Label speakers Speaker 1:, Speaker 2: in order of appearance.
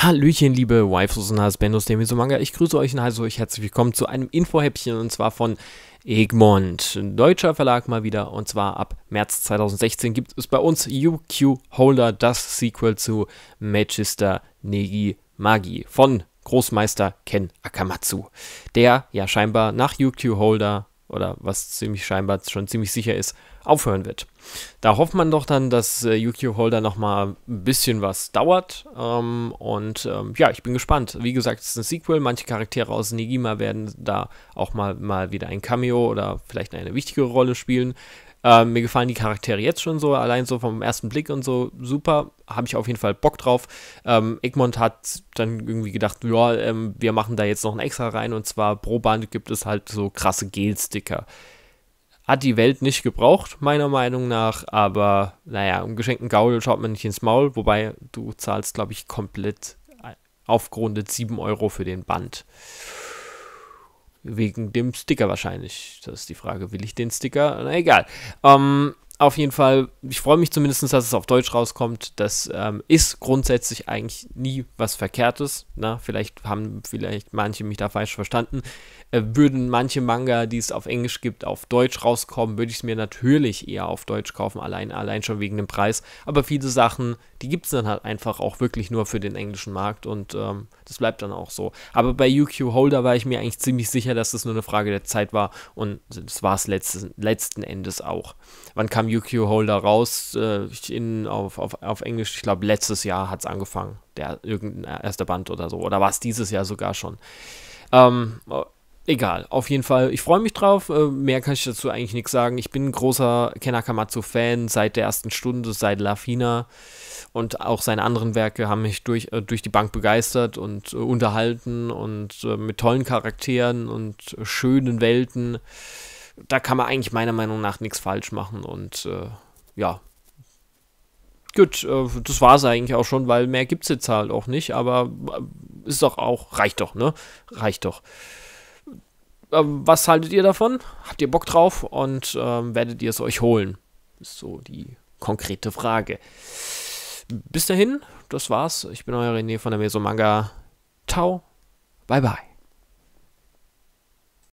Speaker 1: Hallöchen, liebe Waifus und Hasbendos, dem so Manga. Ich grüße euch und heiße euch herzlich willkommen zu einem Infohäppchen und zwar von Egmont. Ein deutscher Verlag mal wieder und zwar ab März 2016 gibt es bei uns UQ Holder das Sequel zu Magister Negi Magi von Großmeister Ken Akamatsu, der ja scheinbar nach UQ Holder oder was ziemlich scheinbar schon ziemlich sicher ist, aufhören wird. Da hofft man doch dann, dass äh, Yukio Holder nochmal ein bisschen was dauert. Ähm, und ähm, ja, ich bin gespannt. Wie gesagt, es ist ein Sequel. Manche Charaktere aus Negima werden da auch mal, mal wieder ein Cameo oder vielleicht eine wichtige Rolle spielen. Ähm, mir gefallen die Charaktere jetzt schon so, allein so vom ersten Blick und so, super, habe ich auf jeden Fall Bock drauf. Ähm, Egmont hat dann irgendwie gedacht, ja, ähm, wir machen da jetzt noch ein extra rein und zwar pro Band gibt es halt so krasse Gel-Sticker. Hat die Welt nicht gebraucht, meiner Meinung nach, aber naja, im geschenkten Gaul schaut man nicht ins Maul, wobei du zahlst, glaube ich, komplett äh, aufgerundet 7 Euro für den Band. Wegen dem Sticker wahrscheinlich. Das ist die Frage, will ich den Sticker? Na egal. Ähm, auf jeden Fall, ich freue mich zumindest, dass es auf Deutsch rauskommt. Das ähm, ist grundsätzlich eigentlich nie was Verkehrtes. Na, ne? vielleicht haben vielleicht manche mich da falsch verstanden. Äh, würden manche Manga, die es auf Englisch gibt, auf Deutsch rauskommen, würde ich es mir natürlich eher auf Deutsch kaufen, allein, allein schon wegen dem Preis. Aber viele Sachen, die gibt es dann halt einfach auch wirklich nur für den englischen Markt und ähm, das bleibt dann auch so. Aber bei UQ Holder war ich mir eigentlich ziemlich sicher, dass das nur eine Frage der Zeit war und das war es letzten, letzten Endes auch. Wann kam meinem UQ-Holder raus äh, in, auf, auf, auf Englisch. Ich glaube, letztes Jahr hat es angefangen, der irgendein erster Band oder so. Oder war es dieses Jahr sogar schon? Ähm, äh, egal, auf jeden Fall. Ich freue mich drauf. Äh, mehr kann ich dazu eigentlich nichts sagen. Ich bin ein großer Kenakamatsu-Fan seit der ersten Stunde, seit Lafina. Und auch seine anderen Werke haben mich durch, äh, durch die Bank begeistert und äh, unterhalten und äh, mit tollen Charakteren und äh, schönen Welten da kann man eigentlich meiner Meinung nach nichts falsch machen. Und äh, ja, gut, äh, das war es eigentlich auch schon, weil mehr gibt es jetzt halt auch nicht. Aber äh, ist doch auch, reicht doch, ne? Reicht doch. Äh, was haltet ihr davon? Habt ihr Bock drauf und äh, werdet ihr es euch holen? Ist so die konkrete Frage. Bis dahin, das war's. Ich bin euer René von der Meso Manga. Ciao. Bye bye.